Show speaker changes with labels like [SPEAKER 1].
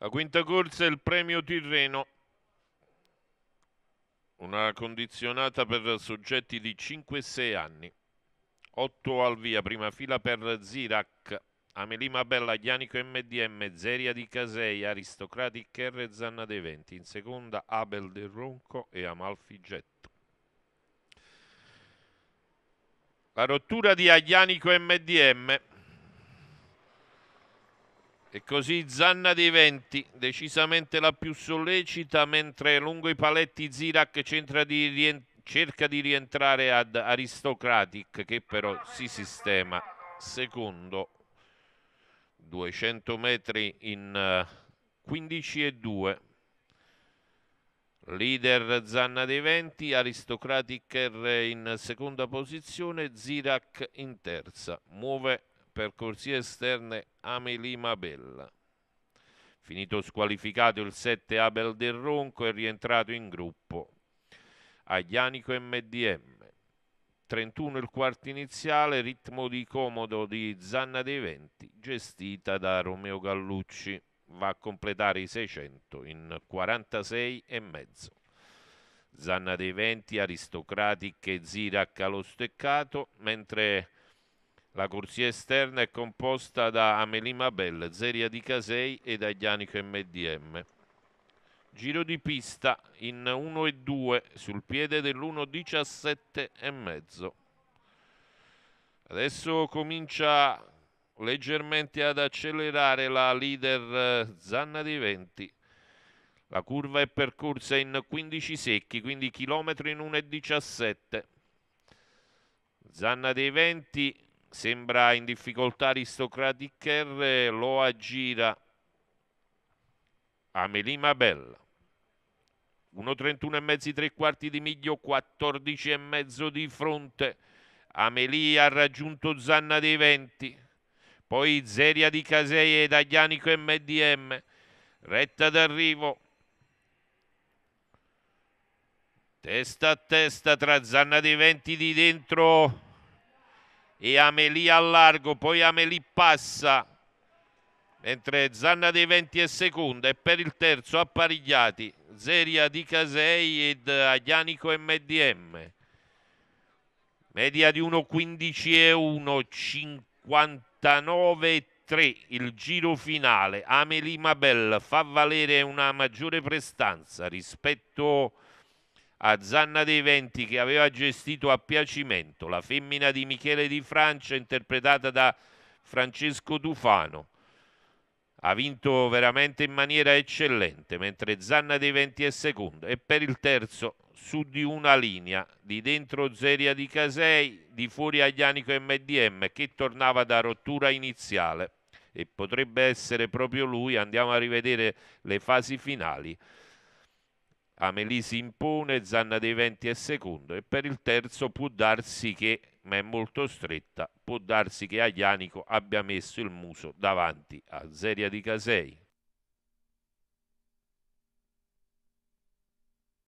[SPEAKER 1] La quinta corsa è il premio Tirreno, una condizionata per soggetti di 5-6 anni. 8 al via, prima fila per Zirac, Amelima Bella, Ianico MDM, Zeria di Casei, Aristocratic R, Zanna dei Venti. In seconda Abel del Ronco e Amalfi Getto. La rottura di Aglianico MDM e così Zanna dei Venti, decisamente la più sollecita, mentre lungo i paletti Zirac cerca di rientrare ad Aristocratic, che però si sistema secondo 200 metri in 15 eh, e 2. Leader Zanna dei Venti, Aristocratic R in seconda posizione, Zirac in terza. Muove per corsie esterne Amelie Mabella. Finito squalificato il 7 Abel del Ronco è rientrato in gruppo. Aglianico MDM. 31 il quarto iniziale, ritmo di comodo di Zanna dei Venti, gestita da Romeo Gallucci. Va a completare i 600 in 46 e mezzo. Zanna dei Venti, Aristocratic e Zirac allo steccato, mentre la corsia esterna è composta da Amelie Mabel, Zeria di Casei e da Ianico MDM. Giro di pista in 1 e 2 sul piede dell'1,17 e mezzo. Adesso comincia leggermente ad accelerare la leader eh, Zanna dei Venti. La curva è percorsa in 15 secchi, quindi chilometro in 1,17. Zanna dei Venti Sembra in difficoltà Aristocratic R, lo aggira Amelima Bella. 1,31 e mezzi, tre quarti di miglio, 14 e mezzo di fronte. Amelia ha raggiunto Zanna dei Venti, poi Zeria di Casei e Aglianico MDM. Retta d'arrivo. Testa a testa tra Zanna dei Venti di dentro e Amelie a largo, poi Amelie passa, mentre Zanna dei 20 è seconda e per il terzo apparigliati Zeria di Casei ed Aglianico MDM. Media di 1,15 e 1, 59 e 3 il giro finale. Amelie Mabel fa valere una maggiore prestanza rispetto a a Zanna dei Venti che aveva gestito a piacimento la femmina di Michele di Francia interpretata da Francesco Dufano. Ha vinto veramente in maniera eccellente, mentre Zanna dei Venti è secondo e per il terzo su di una linea, di dentro Zeria di Casei, di fuori Aglianico MDM che tornava da rottura iniziale e potrebbe essere proprio lui, andiamo a rivedere le fasi finali. Amelie si impone, Zanna dei Venti è secondo e per il terzo può darsi che, ma è molto stretta, può darsi che Aglianico abbia messo il muso davanti a Zeria di Casei.